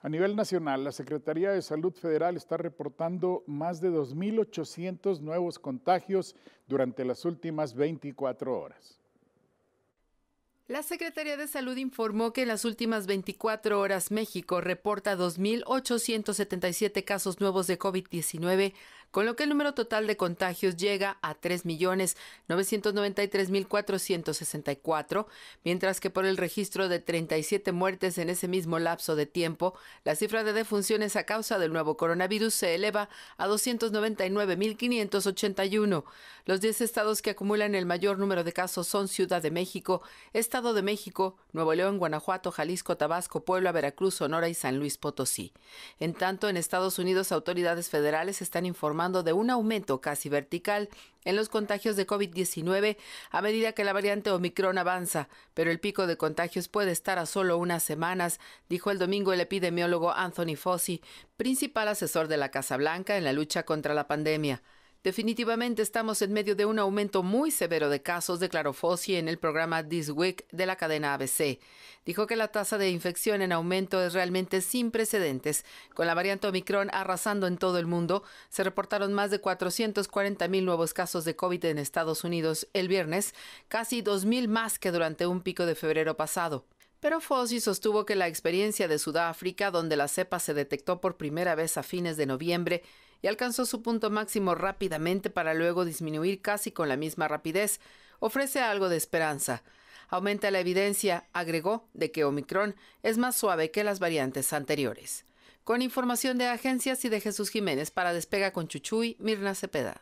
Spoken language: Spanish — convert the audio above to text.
A nivel nacional, la Secretaría de Salud Federal está reportando más de 2.800 nuevos contagios durante las últimas 24 horas. La Secretaría de Salud informó que en las últimas 24 horas México reporta 2.877 casos nuevos de COVID-19, con lo que el número total de contagios llega a 3.993.464, mientras que por el registro de 37 muertes en ese mismo lapso de tiempo, la cifra de defunciones a causa del nuevo coronavirus se eleva a 299.581. Los 10 estados que acumulan el mayor número de casos son Ciudad de México, Estado de México, Nuevo León, Guanajuato, Jalisco, Tabasco, Puebla, Veracruz, Sonora y San Luis Potosí. En tanto, en Estados Unidos autoridades federales están informando de un aumento casi vertical en los contagios de COVID-19 a medida que la variante Omicron avanza, pero el pico de contagios puede estar a solo unas semanas, dijo el domingo el epidemiólogo Anthony Fauci, principal asesor de la Casa Blanca en la lucha contra la pandemia. Definitivamente estamos en medio de un aumento muy severo de casos, declaró Fossi en el programa This Week de la cadena ABC. Dijo que la tasa de infección en aumento es realmente sin precedentes. Con la variante Omicron arrasando en todo el mundo, se reportaron más de 440.000 nuevos casos de COVID en Estados Unidos el viernes, casi 2.000 más que durante un pico de febrero pasado. Pero Fossi sostuvo que la experiencia de Sudáfrica, donde la cepa se detectó por primera vez a fines de noviembre, y alcanzó su punto máximo rápidamente para luego disminuir casi con la misma rapidez, ofrece algo de esperanza. Aumenta la evidencia, agregó, de que Omicron es más suave que las variantes anteriores. Con información de agencias y de Jesús Jiménez para Despega con Chuchuy, Mirna Cepeda.